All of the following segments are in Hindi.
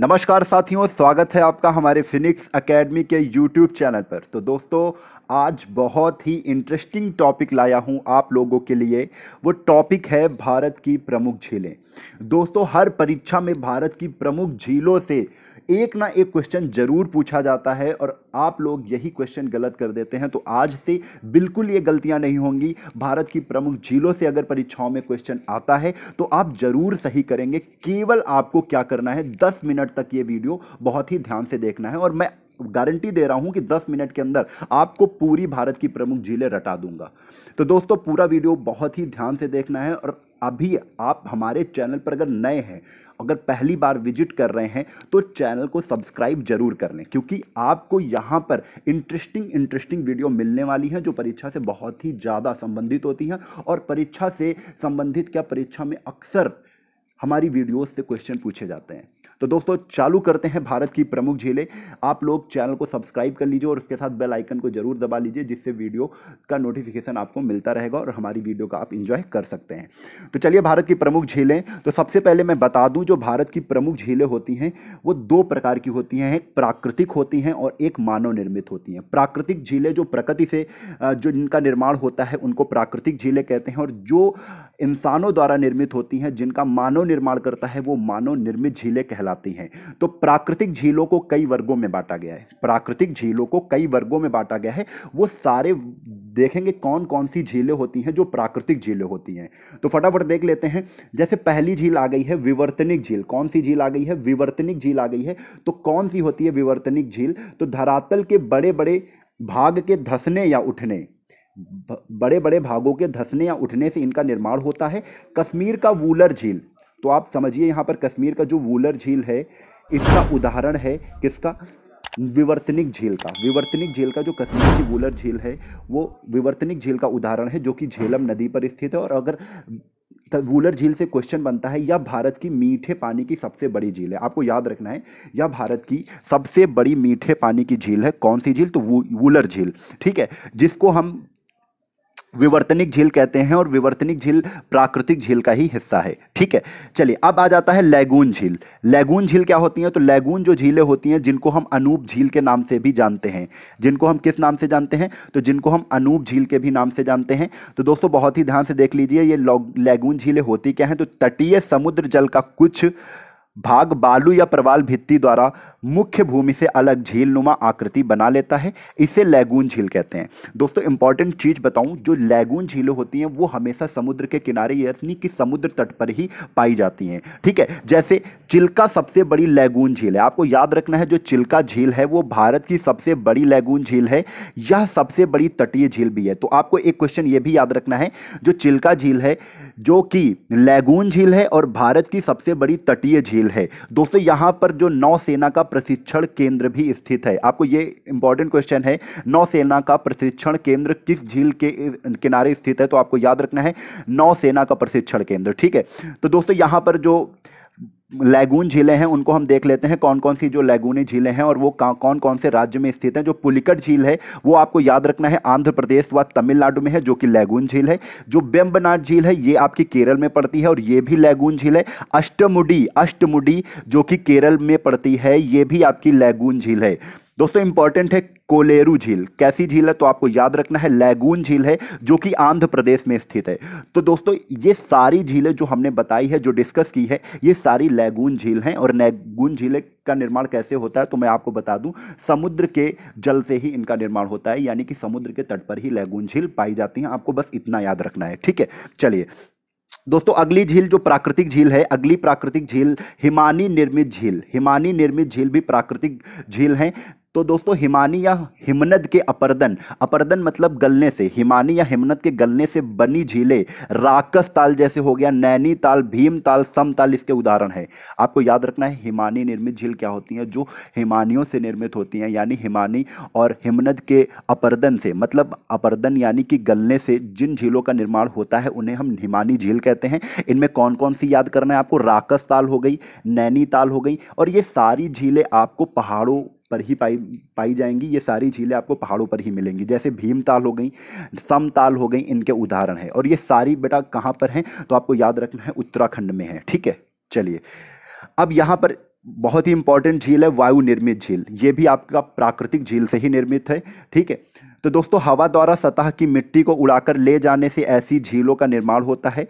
नमस्कार साथियों स्वागत है आपका हमारे फिनिक्स एकेडमी के यूट्यूब चैनल पर तो दोस्तों आज बहुत ही इंटरेस्टिंग टॉपिक लाया हूं आप लोगों के लिए वो टॉपिक है भारत की प्रमुख झीलें दोस्तों हर परीक्षा में भारत की प्रमुख झीलों से एक ना एक क्वेश्चन जरूर पूछा जाता है और आप लोग यही क्वेश्चन गलत कर देते हैं तो आज से बिल्कुल ये गलतियां नहीं होंगी भारत की प्रमुख झीलों से अगर परीक्षाओं में क्वेश्चन आता है तो आप जरूर सही करेंगे केवल आपको क्या करना है दस मिनट तक ये वीडियो बहुत ही ध्यान से देखना है और मैं गारंटी दे रहा हूं कि 10 मिनट के अंदर आपको पूरी भारत की प्रमुख झीलें रटा दूंगा तो दोस्तों पूरा वीडियो बहुत ही ध्यान से देखना है और अभी आप हमारे चैनल पर अगर नए हैं अगर पहली बार विजिट कर रहे हैं तो चैनल को सब्सक्राइब जरूर कर लें क्योंकि आपको यहाँ पर इंटरेस्टिंग इंटरेस्टिंग वीडियो मिलने वाली है जो परीक्षा से बहुत ही ज़्यादा संबंधित होती हैं और परीक्षा से संबंधित क्या परीक्षा में अक्सर हमारी वीडियोस से क्वेश्चन पूछे जाते हैं तो दोस्तों चालू करते हैं भारत की प्रमुख झीलें आप लोग चैनल को सब्सक्राइब कर लीजिए और उसके साथ बेल आइकन को जरूर दबा लीजिए जिससे वीडियो का नोटिफिकेशन आपको मिलता रहेगा और हमारी वीडियो का आप इंजॉय कर सकते हैं तो चलिए भारत की प्रमुख झीलें तो सबसे पहले मैं बता दूं जो भारत की प्रमुख झीलें होती हैं वो दो प्रकार की होती हैं एक प्राकृतिक होती हैं और एक मानव निर्मित होती हैं प्राकृतिक झीलें जो प्रकृति से जो इनका निर्माण होता है उनको प्राकृतिक झीलें कहते हैं और जो इंसानों द्वारा निर्मित होती हैं जिनका मानव निर्माण करता है वो मानव निर्मित झीलें कहलाती हैं तो प्राकृतिक झीलों को कई वर्गों में बांटा गया है प्राकृतिक झीलों को कई वर्गों में बांटा गया है वो सारे देखेंगे कौन कौन सी झीलें होती हैं जो प्राकृतिक झीलें होती हैं तो फटाफट देख लेते हैं जैसे पहली झील आ गई है विवर्तनिक झील कौन सी झील आ गई है विवर्तनिक झील आ गई है तो कौन सी होती है विवर्तनिक झील तो धरातल के बड़े बड़े भाग के धसने या उठने बड़े बड़े भागों के धंसने या उठने से इनका निर्माण होता है कश्मीर का वूलर झील तो आप समझिए यहाँ पर कश्मीर का जो वूलर झील है इसका उदाहरण है किसका विवर्तनिक झील का विवर्तनिक झील का जो कश्मीर की वूलर झील है वो विवर्तनिक झील का उदाहरण है जो कि झेलम नदी पर स्थित है और अगर वूलर झील से क्वेश्चन बनता है यह भारत की मीठे पानी की सबसे बड़ी झील है आपको याद रखना है यह भारत की सबसे बड़ी मीठे पानी की झील है कौन सी झील तो वूलर झील ठीक है जिसको हम विवर्तनिक झील कहते हैं और विवर्तनिक झील प्राकृतिक झील का ही हिस्सा है ठीक है चलिए अब आ जाता है लैगून झील लैगून झील क्या होती है तो लैगून जो झीलें होती हैं जिनको हम अनूप झील के नाम से भी जानते हैं जिनको हम किस नाम से जानते हैं तो जिनको हम अनूप झील के भी नाम से जानते हैं तो दोस्तों बहुत ही ध्यान से देख लीजिए ये लैगून झीलें होती क्या हैं तो तटीय समुद्र जल का कुछ भाग बालू या प्रवाल भित्ति द्वारा मुख्य भूमि से अलग झील नुमा आकृति बना लेता है इसे लैगून झील कहते हैं दोस्तों इंपॉर्टेंट चीज़ बताऊं जो लैगून झीलें होती हैं वो हमेशा समुद्र के किनारे यानी कि समुद्र तट पर ही पाई जाती हैं ठीक है जैसे चिल्का सबसे बड़ी लैगून झील है आपको याद रखना है जो चिल्का झील है वो भारत की सबसे बड़ी लैगून झील है यह सबसे बड़ी तटीय झील भी है तो आपको एक क्वेश्चन ये भी याद रखना है जो चिल्का झील है जो कि लैगून झील है और भारत की सबसे बड़ी तटीय झील जेल है दोस्तों यहां पर जो नौसेना का प्रशिक्षण केंद्र भी स्थित है आपको ये इंपॉर्टेंट क्वेश्चन है नौसेना का प्रशिक्षण केंद्र किस झील के किनारे स्थित है तो आपको याद रखना है नौसेना का प्रशिक्षण केंद्र ठीक है तो दोस्तों यहां पर जो लैगून झीलें हैं उनको हम देख लेते हैं कौन कौन सी जो लैगूनी झीलें हैं और वो कौन कौन से राज्य में स्थित हैं जो पुलिकट झील है वो आपको याद रखना है आंध्र प्रदेश व तमिलनाडु में है जो कि लैगून झील है जो बेम्बनाट झील है ये आपकी केरल में पड़ती है और ये भी लैगून झील है अष्टमुडी अष्टमुडी जो कि केरल में पड़ती है ये भी आपकी लैगून झील है दोस्तों इंपॉर्टेंट है कोलेरू झील कैसी झील है तो आपको याद रखना है लैगून झील है जो कि आंध्र प्रदेश में स्थित है तो दोस्तों ये सारी झीलें जो हमने बताई है जो डिस्कस की है ये सारी लैगून झील हैं और लैगून झीलें का निर्माण कैसे होता है तो मैं आपको बता दूं समुद्र के जल से ही इनका निर्माण होता है यानी कि समुद्र के तट पर ही लैगून झील पाई जाती है आपको बस इतना याद रखना है ठीक है चलिए दोस्तों अगली झील जो प्राकृतिक झील है अगली प्राकृतिक झील हिमानी निर्मित झील हिमानी निर्मित झील भी प्राकृतिक झील है तो दोस्तों हिमानी या हिमनद के अपर्दन अपर्दन मतलब गलने से हिमानी या हिमनद के गलने से बनी झीलें राकस ताल जैसे हो गया नैनी ताल भीम ताल सम ताल इसके उदाहरण है आपको याद रखना है हिमानी निर्मित झील क्या होती हैं जो हिमानियों से निर्मित होती हैं यानी हिमानी और हिमनद के अपर्दन से मतलब अपर्दन यानी कि गलने से जिन झीलों का निर्माण होता है उन्हें हम हिमानी झील कहते हैं इनमें कौन कौन सी याद करना है आपको राकस ताल हो गई नैनी ताल हो गई और ये सारी झीलें आपको पहाड़ों पर ही पाई पाई जाएंगी ये सारी झीलें आपको पहाड़ों पर ही मिलेंगी जैसे भीमताल हो गई समताल हो गई इनके उदाहरण है और ये सारी बेटा कहाँ पर हैं तो आपको याद रखना है उत्तराखंड में है ठीक है चलिए अब यहाँ पर बहुत ही इंपॉर्टेंट झील है वायु निर्मित झील ये भी आपका प्राकृतिक झील से ही निर्मित है ठीक है तो दोस्तों हवा द्वारा सतह की मिट्टी को उड़ाकर ले जाने से ऐसी झीलों का निर्माण होता है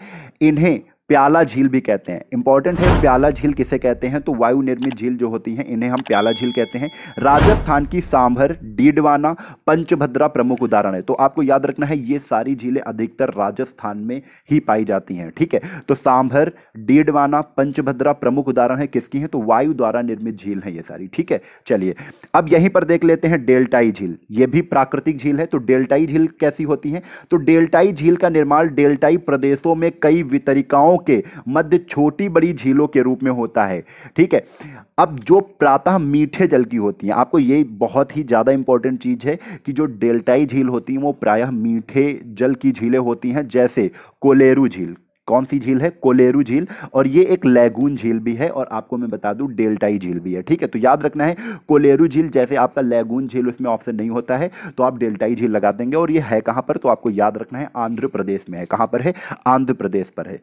इन्हें प्याला झील भी कहते हैं इंपॉर्टेंट है प्याला झील किसे कहते हैं तो वायु निर्मित झील जो होती हैं इन्हें हम प्याला झील कहते हैं राजस्थान की सांभर डीडवाना पंचभद्रा प्रमुख उदाहरण है तो आपको याद रखना है ये सारी झीलें अधिकतर राजस्थान में ही पाई जाती हैं ठीक है तो सांभर डीडवाना पंचभद्रा प्रमुख उदाहरण है किसकी है तो वायु द्वारा निर्मित झील है ये सारी ठीक है चलिए अब यहीं पर देख लेते हैं डेल्टाई झील ये भी प्राकृतिक झील है तो डेल्टाई झील कैसी होती है तो डेल्टाई झील का निर्माण डेल्टाई प्रदेशों में कई वितरिकाओं नदियों के मध्य छोटी बड़ी झीलों के रूप में होता है ठीक है अब जो प्रातः मीठे जल की होती हैं आपको ये बहुत ही ज़्यादा इंपॉर्टेंट चीज़ है कि जो डेल्टाई झील होती हैं वो प्रायः मीठे जल की झीलें होती हैं जैसे कोलेरू झील कौन सी झील है कोलेरू झील और ये एक लैगून झील भी है और आपको मैं बता दूं डेल्टाई झील भी है ठीक है तो याद रखना है कोलेरू झील जैसे आपका लैगून झील उसमें ऑप्शन नहीं होता है तो आप डेल्टाई झील लगा देंगे और ये है कहाँ पर तो आपको याद रखना है आंध्र प्रदेश में है कहाँ पर है आंध्र प्रदेश पर है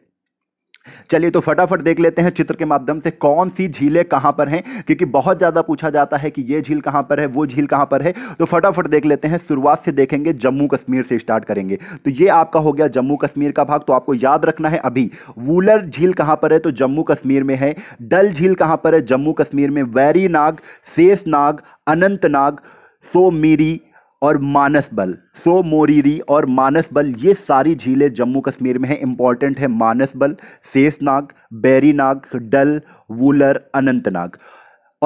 चलिए तो फटाफट देख लेते हैं चित्र के माध्यम से कौन सी झीलें कहां पर हैं क्योंकि बहुत ज़्यादा पूछा जाता है कि ये झील कहां पर है वो झील कहां पर है तो फटाफट देख लेते हैं शुरुआत से देखेंगे जम्मू कश्मीर से स्टार्ट करेंगे तो ये आपका हो गया जम्मू कश्मीर का भाग तो आपको याद रखना है अभी वूलर झील कहां पर है तो जम्मू कश्मीर में है डल झील कहां पर है जम्मू कश्मीर में वैरी नाग नाग अनंतनाग सोमीरी और मानस बल सो मोरीरी और मानस बल ये सारी झीलें जम्मू कश्मीर में हैं इंपॉर्टेंट है मानस बल शेषनाग बैरीनाग डल वूलर अनंतनाग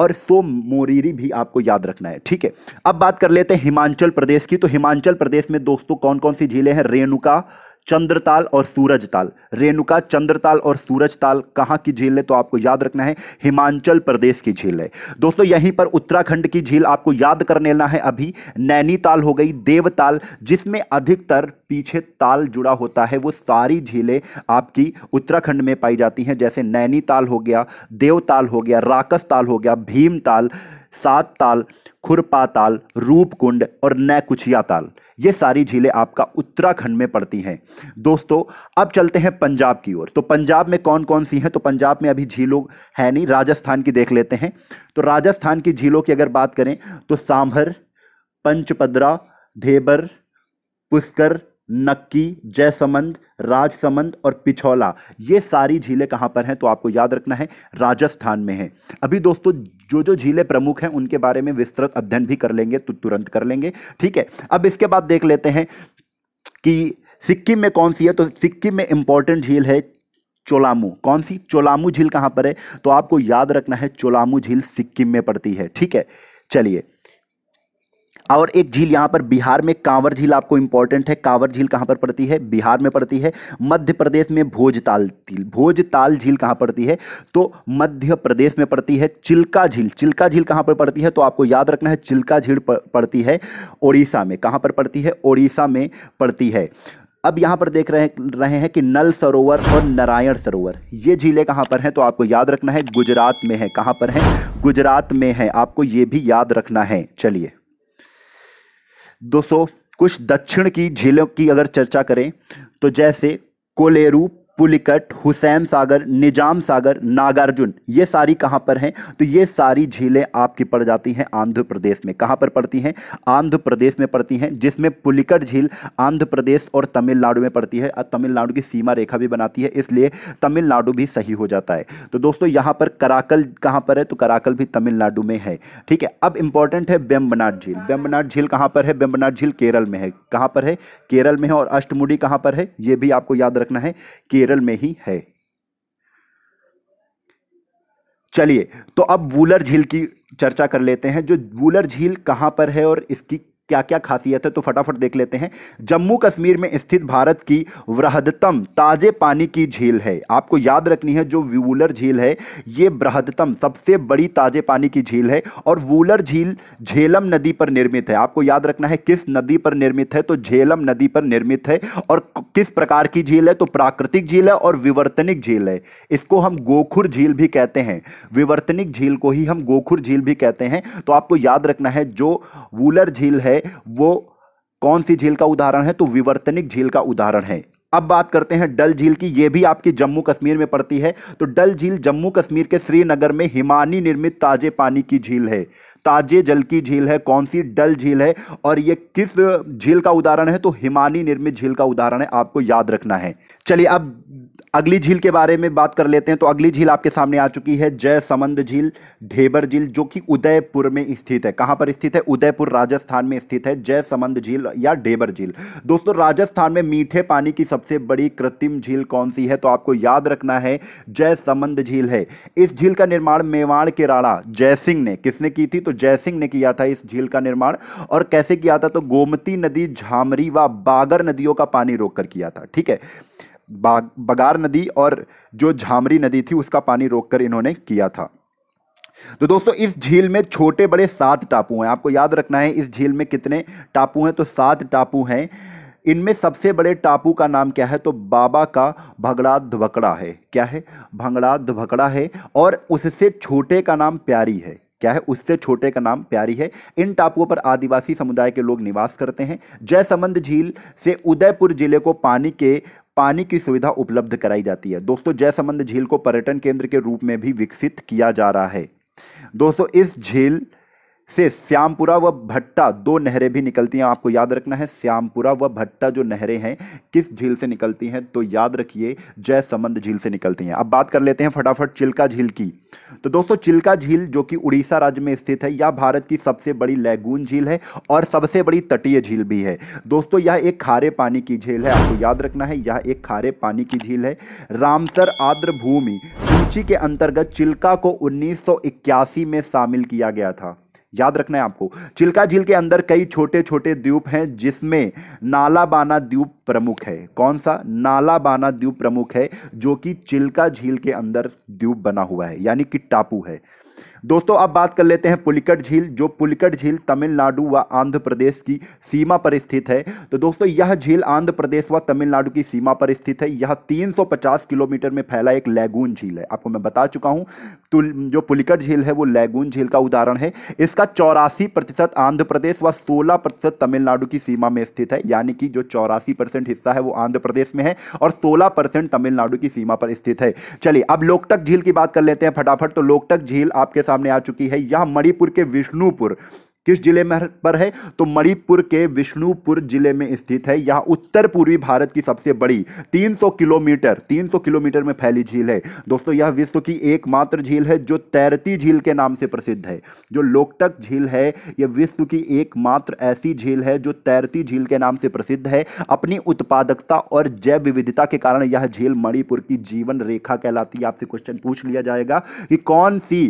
और सो मोरीरी भी आपको याद रखना है ठीक है अब बात कर लेते हैं हिमाचल प्रदेश की तो हिमाचल प्रदेश में दोस्तों कौन कौन सी झीलें हैं रेणुका चंद्रताल और सूरजताल रेणुका चंद्रताल और सूरजताल कहाँ की झील है तो आपको याद रखना है हिमाचल प्रदेश की झील है दोस्तों यहीं पर उत्तराखंड की झील आपको याद कर लेना है अभी नैनीताल हो गई देवताल जिसमें अधिकतर पीछे ताल जुड़ा होता है वो सारी झीलें आपकी उत्तराखंड में पाई जाती हैं जैसे नैनीताल हो गया देवताल हो गया राकस ताल हो गया भीमताल सात ताल खुरपा ताल रूपकुंड और नैकुछिया ताल ये सारी झीलें आपका उत्तराखंड में पड़ती हैं दोस्तों अब चलते हैं पंजाब की ओर तो पंजाब में कौन कौन सी हैं तो पंजाब में अभी झीलों है नहीं राजस्थान की देख लेते हैं तो राजस्थान की झीलों की अगर बात करें तो सांभर पंचपद्रा धेबर पुष्कर नक्की जयसमंद राजसमंद और पिछौला ये सारी झीलें कहाँ पर हैं तो आपको याद रखना है राजस्थान में है अभी दोस्तों जो जो झीलें प्रमुख हैं उनके बारे में विस्तृत अध्ययन भी कर लेंगे तो तुरंत कर लेंगे ठीक है अब इसके बाद देख लेते हैं कि सिक्किम में कौन सी है तो सिक्किम में इंपॉर्टेंट झील है चोलामू कौन सी चोलामू झील कहाँ पर है तो आपको याद रखना है चोलामू झील सिक्किम में पड़ती है ठीक है चलिए और एक झील यहाँ पर बिहार में कांवर झील आपको इंपॉर्टेंट है कांवर झील कहाँ पर पड़ती है बिहार में पड़ती है मध्य प्रदेश में भोजताल झील भोजताल झील कहाँ पड़ती है तो मध्य प्रदेश में पड़ती है चिल्का झील चिल्का झील कहाँ पर पड़ती है तो आपको याद रखना है चिल्का झील पड़ती है ओडिशा में कहाँ पर पड़ती है ओडिशा में पड़ती है अब यहाँ पर देख रहे रहे हैं कि नल सरोवर और नारायण सरोवर ये झीलें कहाँ पर हैं तो आपको याद रखना है गुजरात में है कहाँ पर हैं गुजरात में है आपको ये भी याद रखना है चलिए दोस्तों कुछ दक्षिण की झीलों की अगर चर्चा करें तो जैसे कोलेरू पुलिकट हुसैन सागर निजाम सागर नागार्जुन ये सारी कहाँ पर हैं तो ये सारी झीलें आपकी पड़ जाती हैं आंध्र प्रदेश में कहाँ पर पड़ती हैं आंध्र प्रदेश में पड़ती हैं जिसमें पुलिकट झील आंध्र प्रदेश और तमिलनाडु में पड़ती है तमिलनाडु की सीमा रेखा भी बनाती है इसलिए तमिलनाडु भी सही हो जाता है तो दोस्तों यहाँ पर कराकल कहाँ पर है तो कराकल भी तमिलनाडु में है ठीक है अब इंपॉर्टेंट है बेम्बनाट झील बेम्बनाट झील कहाँ पर है बेम्बनाट झील केरल में है कहाँ पर है केरल में है और अष्टमुडी कहाँ पर है ये भी आपको याद रखना है केरल केरल में ही है चलिए तो अब वूलर झील की चर्चा कर लेते हैं जो वूलर झील कहां पर है और इसकी क्या क्या खासियत है तो फटाफट देख लेते हैं जम्मू कश्मीर में स्थित भारत की वृहदतम ताजे पानी की झील है आपको याद रखनी है जो व्यूलर झील है ये बृहदतम सबसे बड़ी ताजे पानी की झील है और वूलर झील झेलम नदी पर निर्मित है आपको याद रखना है किस नदी पर निर्मित है तो झेलम नदी पर निर्मित है और किस प्रकार की झील है तो प्राकृतिक झील है और विवर्तनिक झील है इसको हम गोखुर झील भी कहते हैं विवर्तनिक झील को ही हम गोखुर झील भी कहते हैं तो आपको याद रखना है जो वूलर झील है है वो कौन सी झील का उदाहरण है तो विवर्तनिक झील का उदाहरण है अब बात करते हैं डल झील की यह भी आपकी जम्मू कश्मीर में पड़ती है तो डल झील जम्मू कश्मीर के श्रीनगर में हिमानी निर्मित ताजे पानी की झील है ताजे जल की झील है कौन सी डल झील है और यह किस झील का उदाहरण है तो हिमानी निर्मित झील का उदाहरण है आपको याद रखना है चलिए अब अगली झील के बारे में बात कर लेते हैं तो अगली झील आपके सामने आ चुकी है जय समंद झील ढेबर झील जो कि उदयपुर में स्थित है कहां पर स्थित है उदयपुर राजस्थान में स्थित है जय समंद झील या ढेबर झील दोस्तों राजस्थान में मीठे पानी की सबसे बड़ी कृत्रिम झील कौन सी है तो आपको याद रखना है जय समंद झील है इस झील का निर्माण मेवाड़ के राणा जयसिंह ने किसने की थी तो जयसिंह ने किया था इस झील का निर्माण और कैसे किया था तो गोमती नदी झामरी व बागर नदियों का पानी रोककर किया था ठीक है बगार नदी और जो झामरी नदी थी उसका पानी रोककर इन्होंने किया था तो दोस्तों इस झील में छोटे बड़े सात टापू हैं आपको याद रखना है इस झील में कितने टापू हैं तो सात टापू हैं इनमें सबसे बड़े टापू का नाम क्या है तो बाबा का भगड़ा धुबकड़ा है क्या है भंगड़ा धुभकड़ा है और उससे छोटे का नाम प्यारी है क्या है उससे छोटे का नाम प्यारी है इन टापुओं पर आदिवासी समुदाय के लोग निवास करते हैं जयसमंद झील से उदयपुर जिले को पानी के पानी की सुविधा उपलब्ध कराई जाती है दोस्तों जयसमंद झील को पर्यटन केंद्र के रूप में भी विकसित किया जा रहा है दोस्तों इस झील से श्यामपुरा व भट्टा दो नहरें भी निकलती हैं आपको याद रखना है श्यामपुरा व भट्टा जो नहरें हैं किस झील से निकलती हैं तो याद रखिए जय संबंध झील से निकलती हैं अब बात कर लेते हैं फटाफट चिल्का झील की तो दोस्तों चिल्का झील जो कि उड़ीसा राज्य में स्थित है यह भारत की सबसे बड़ी लैगून झील है और सबसे बड़ी तटीय झील भी है दोस्तों यह एक खारे पानी की झील है आपको याद रखना है यह एक खारे पानी की झील है रामसर आर्द्र भूमि सूची के अंतर्गत चिल्का को 1981 में शामिल किया गया था याद रखना है आपको चिल्का झील के अंदर कई छोटे छोटे द्वीप हैं जिसमें नालाबाना द्वीप प्रमुख है कौन सा नालाबाना द्वीप प्रमुख है जो कि चिल्का झील के अंदर द्वीप बना हुआ है यानी कि टापू है दोस्तों अब बात कर लेते हैं पुलिकट झील जो पुलिकट झील तमिलनाडु व आंध्र प्रदेश की सीमा पर स्थित है तो दोस्तों यह झील आंध्र प्रदेश व तमिलनाडु की सीमा पर स्थित है यह 350 किलोमीटर में फैला एक लैगून झील है आपको मैं बता चुका हूं तो जो पुलिकट झील है वो लैगून झील का उदाहरण है इसका चौरासी प्रतिशत आंध्र प्रदेश व सोलह प्रतिशत तमिलनाडु की सीमा में स्थित है यानी कि जो चौरासी परसेंट हिस्सा है वो आंध्र प्रदेश में है और सोलह परसेंट तमिलनाडु की सीमा पर स्थित है चलिए अब लोकटक झील की बात कर लेते हैं फटाफट तो लोकटक झील आपके सामने आ चुकी है यह मणिपुर के विष्णुपुर किस जिले में पर है तो मणिपुर के विष्णुपुर जिले में स्थित है यह उत्तर पूर्वी भारत की सबसे बड़ी 300 किलोमीटर 300 किलोमीटर में फैली झील है दोस्तों यह विश्व की एकमात्र झील है जो तैरती झील के नाम से प्रसिद्ध है जो लोकटक झील है यह विश्व की एकमात्र ऐसी झील है जो तैरती झील के नाम से प्रसिद्ध है अपनी उत्पादकता और जैव विविधता के कारण यह झील मणिपुर की जीवन रेखा कहलाती है आपसे क्वेश्चन पूछ लिया जाएगा कि कौन सी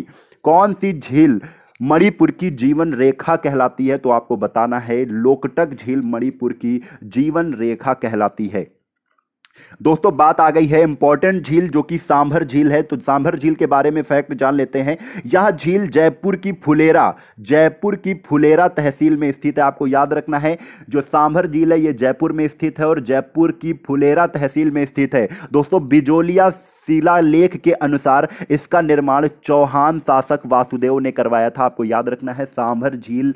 कौन सी झील मणिपुर की जीवन रेखा कहलाती है तो आपको बताना है लोकटक झील मणिपुर की जीवन रेखा कहलाती है दोस्तों बात आ गई है इंपॉर्टेंट झील जो कि सांभर झील है तो सांभर झील के बारे में फैक्ट जान लेते हैं यह झील जयपुर की फुलेरा जयपुर की फुलेरा तहसील में स्थित है आपको याद रखना है जो सांभर झील है यह जयपुर में स्थित है और जयपुर की फुलेरा तहसील में स्थित है दोस्तों बिजोलिया शिलालेख के अनुसार इसका निर्माण चौहान शासक वासुदेव ने करवाया था आपको याद रखना है सांभर झील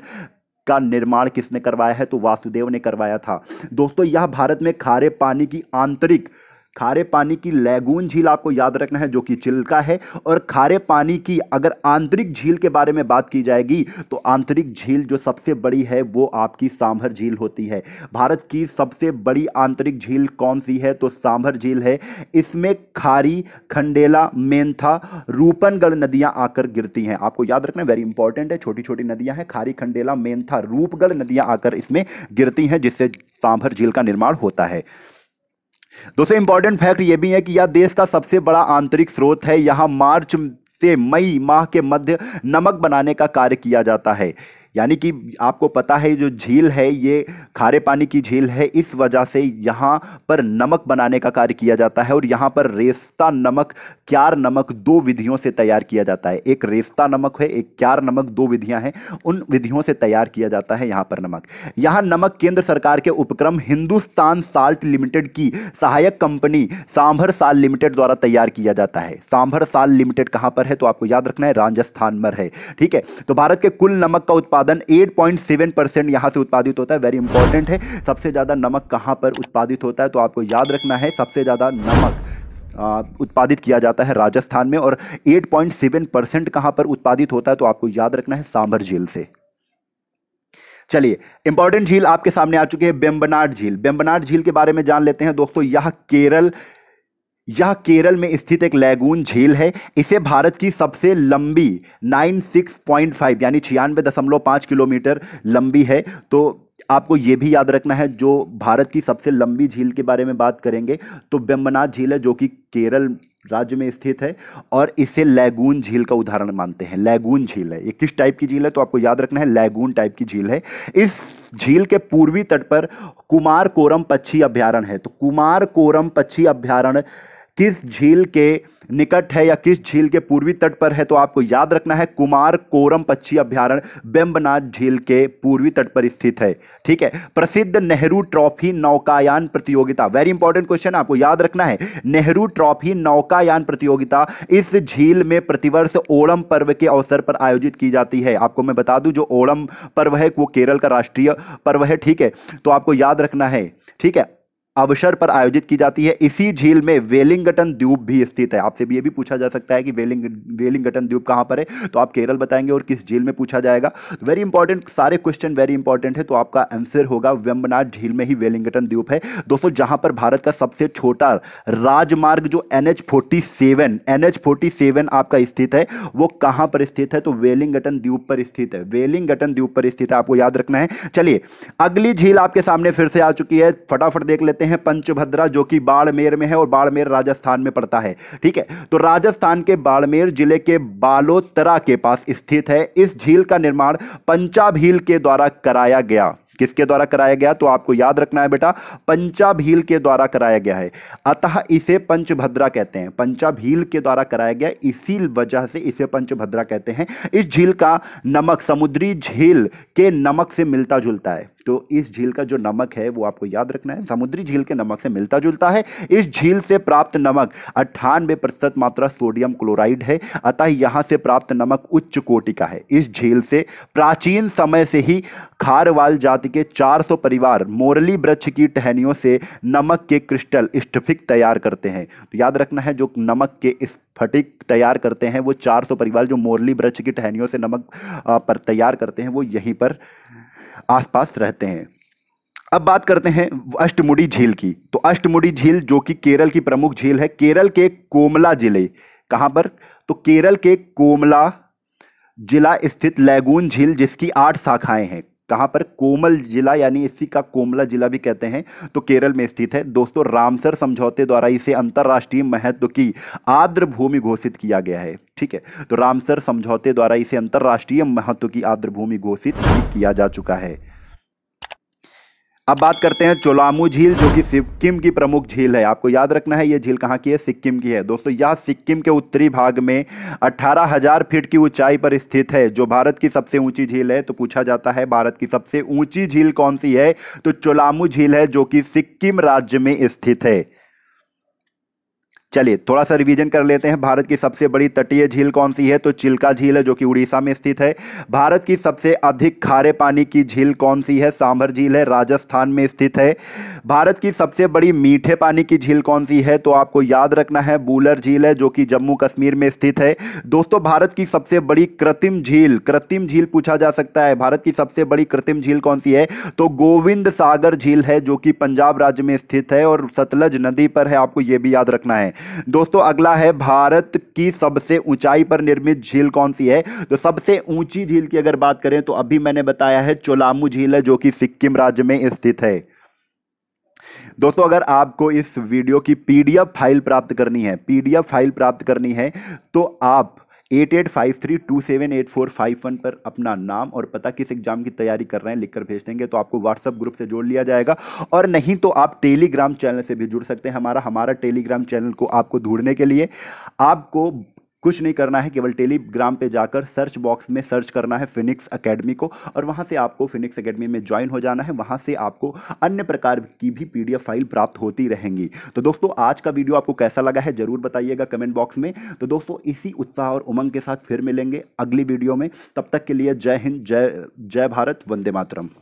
का निर्माण किसने करवाया है तो वासुदेव ने करवाया था दोस्तों यह भारत में खारे पानी की आंतरिक खारे पानी की लैगून झील आपको याद रखना है जो कि चिल्का है और खारे पानी की अगर आंतरिक झील के बारे में बात की जाएगी तो आंतरिक झील जो सबसे बड़ी है वो आपकी सांभर झील होती है भारत की सबसे बड़ी आंतरिक झील कौन सी है तो सांभर झील है इसमें खारी खंडेला मेंथा रूपनगढ़ नदियां आकर गिरती हैं आपको याद रखना वेरी इंपॉर्टेंट है छोटी छोटी नदियां हैं खारी खंडेला मेंथा रूपगढ़ नदियां आकर इसमें गिरती हैं जिससे सांभर झील का निर्माण होता है दोस्तों इंपॉर्टेंट फैक्ट ये भी है कि यह देश का सबसे बड़ा आंतरिक स्रोत है यहाँ मार्च से मई माह के मध्य नमक बनाने का कार्य किया जाता है यानी कि आपको पता है जो झील है ये खारे पानी की झील है इस वजह से यहाँ पर नमक बनाने का कार्य किया जाता है और यहाँ पर रेस्ता नमक क्यार नमक दो विधियों से तैयार किया जाता है एक रेस्ता नमक है एक क्यार नमक दो विधियाँ हैं उन विधियों से तैयार किया जाता है यहाँ पर नमक यहाँ नमक केंद्र सरकार के उपक्रम हिंदुस्तान साल्ट लिमिटेड की सहायक कंपनी सांभर साल लिमिटेड द्वारा तैयार किया जाता है सांभर साल लिमिटेड कहाँ पर है तो आपको याद रखना है राजस्थान में है ठीक है तो भारत के कुल नमक का उत्पादन उत्पादन 8.7 पॉइंट परसेंट यहाँ से उत्पादित होता है वेरी इंपॉर्टेंट है सबसे ज़्यादा नमक कहाँ पर उत्पादित होता है तो आपको याद रखना है सबसे ज़्यादा नमक उत्पादित किया जाता है राजस्थान में और 8.7 परसेंट कहाँ पर उत्पादित होता है तो आपको याद रखना है सांभर झील से चलिए इंपॉर्टेंट झील आपके सामने आ चुके हैं बेम्बनाट झील बेम्बनाट झील के बारे में जान लेते हैं दोस्तों यह केरल यह केरल में स्थित एक लैगून झील है इसे भारत की सबसे लंबी 96.5 यानी छियानवे दशमलव पाँच किलोमीटर लंबी है तो आपको ये भी याद रखना है जो भारत की सबसे लंबी झील के बारे में बात करेंगे तो बेम्बनाथ झील है जो कि केरल राज्य में स्थित है और इसे लैगून झील का उदाहरण मानते हैं लैगून झील है ये किस टाइप की झील है तो आपको याद रखना है लैगून टाइप की झील है इस झील के पूर्वी तट पर कुमार कोरम पक्षी अभ्यारण है तो कुमार कोरम पक्षी अभ्यारण्य किस झील के निकट है या किस झील के पूर्वी तट पर है तो आपको याद रखना है कुमार कोरम पक्षी अभ्यारण बेम्बनाथ झील के पूर्वी तट पर स्थित है ठीक है प्रसिद्ध नेहरू ट्रॉफी नौकायान प्रतियोगिता वेरी इंपॉर्टेंट क्वेश्चन आपको याद रखना है नेहरू ट्रॉफी नौकायान प्रतियोगिता इस झील में प्रतिवर्ष ओणम पर्व के अवसर पर आयोजित की जाती है आपको मैं बता दूं जो ओणम पर्व है वो केरल का राष्ट्रीय पर्व है ठीक है तो आपको याद रखना है ठीक है अवसर पर आयोजित की जाती है इसी झील में वेलिंगटन द्वीप भी स्थित है आपसे भी ये भी पूछा जा सकता है कि वेलिंग वेलिंगटन द्वीप कहाँ पर है तो आप केरल बताएंगे और किस झील में पूछा जाएगा वेरी इंपॉर्टेंट सारे क्वेश्चन वेरी इंपॉर्टेंट है तो आपका आंसर होगा वेम्बनाथ झील में ही वेलिंगटन द्वीप है दोस्तों जहाँ पर भारत का सबसे छोटा राजमार्ग जो N H forty seven N H forty seven आपका स्थित है वो कहाँ पर स्थित है तो वेलिंगटन द्वीप पर स्थित है वेलिंगटन द्वीप पर स्थित है आपको याद रखना है चलिए अगली झील आपके सामने फिर से आ चुकी है फटाफट देख लेते कहते हैं पंचभद्रा जो कि बाड़मेर में है और बाड़मेर राजस्थान में पड़ता है ठीक है तो राजस्थान के बाड़मेर जिले के बालोतरा के पास स्थित है इस झील का निर्माण पंचाभील के द्वारा कराया गया किसके द्वारा कराया गया तो आपको याद रखना है बेटा पंचाभील के द्वारा कराया गया है अतः इसे पंचभद्रा कहते हैं पंचाभील के द्वारा कराया गया इसी वजह से इसे पंचभद्रा कहते हैं इस झील का नमक समुद्री झील के नमक से मिलता जुलता है तो इस झील का जो नमक है वो आपको याद रखना है समुद्री झील के नमक से मिलता जुलता है इस झील से प्राप्त नमक अट्ठानबे प्रतिशत मात्रा सोडियम क्लोराइड है अतः यहाँ से प्राप्त नमक उच्च कोटि का है इस झील से प्राचीन समय से ही खारवाल जाति के 400 परिवार मोरली वृक्ष की टहनियों से नमक के क्रिस्टल स्टफिक तैयार करते हैं तो याद रखना है जो नमक के स्फटिक तैयार करते हैं वो 400 परिवार जो मोरली वृक्ष की टहनियों से नमक पर तैयार करते हैं वो यहीं पर आसपास रहते हैं अब बात करते हैं अष्टमुड़ी झील की तो अष्टमुड़ी झील जो कि केरल की प्रमुख झील है केरल के कोमला जिले कहाँ पर तो केरल के कोमला जिला स्थित लैगून झील जिसकी आठ शाखाएं हैं कहां पर कोमल जिला यानी इसी का कोमला जिला भी कहते हैं तो केरल में स्थित है दोस्तों रामसर समझौते द्वारा इसे अंतर्राष्ट्रीय महत्व की आर्द्र भूमि घोषित किया गया है ठीक है तो रामसर समझौते द्वारा इसे अंतर्राष्ट्रीय महत्व की आर्द्र भूमि घोषित किया जा चुका है अब बात करते हैं चोलामू झील जो कि सिक्किम की प्रमुख झील है आपको याद रखना है ये झील कहाँ की है सिक्किम की है दोस्तों यह सिक्किम के उत्तरी भाग में 18,000 फीट की ऊंचाई पर स्थित है जो भारत की सबसे ऊंची झील है तो पूछा जाता है भारत की सबसे ऊंची झील कौन सी है तो चोलामू झील है जो कि सिक्किम राज्य में स्थित है चलिए थोड़ा सा रिवीजन कर लेते हैं भारत की सबसे बड़ी तटीय झील कौन सी है तो चिल्का झील है जो कि उड़ीसा में स्थित है भारत की सबसे अधिक खारे पानी की झील कौन सी है सांभर झील है राजस्थान में स्थित है भारत की सबसे बड़ी मीठे पानी की झील कौन सी है तो आपको याद रखना है बूलर झील है जो कि जम्मू कश्मीर में स्थित है दोस्तों भारत की सबसे बड़ी कृत्रिम झील कृत्रिम झील पूछा जा सकता है भारत की सबसे बड़ी कृत्रिम झील कौन सी है तो गोविंद सागर झील है जो कि पंजाब राज्य में स्थित है और सतलज नदी पर है आपको यह भी याद रखना है दोस्तों अगला है भारत की सबसे ऊंचाई पर निर्मित झील कौन सी है तो सबसे ऊंची झील की अगर बात करें तो अभी मैंने बताया है चोलामू झील है जो कि सिक्किम राज्य में स्थित है दोस्तों अगर आपको इस वीडियो की पीडीएफ फाइल प्राप्त करनी है पीडीएफ फाइल प्राप्त करनी है तो आप eight eight five three two seven eight four five one पर अपना नाम और पता किस एग्जाम की तैयारी कर रहे हैं लिखकर भेज देंगे तो आपको व्हाट्सअप ग्रुप से जोड़ लिया जाएगा और नहीं तो आप टेलीग्राम चैनल से भी जुड़ सकते हैं हमारा हमारा टेलीग्राम चैनल को आपको ढूंढने के लिए आपको कुछ नहीं करना है केवल टेलीग्राम पे जाकर सर्च बॉक्स में सर्च करना है फिनिक्स एकेडमी को और वहाँ से आपको फिनिक्स एकेडमी में ज्वाइन हो जाना है वहाँ से आपको अन्य प्रकार की भी पीडीएफ फाइल प्राप्त होती रहेंगी तो दोस्तों आज का वीडियो आपको कैसा लगा है ज़रूर बताइएगा कमेंट बॉक्स में तो दोस्तों इसी उत्साह और उमंग के साथ फिर मिलेंगे अगली वीडियो में तब तक के लिए जय हिंद जय जय भारत वंदे मातरम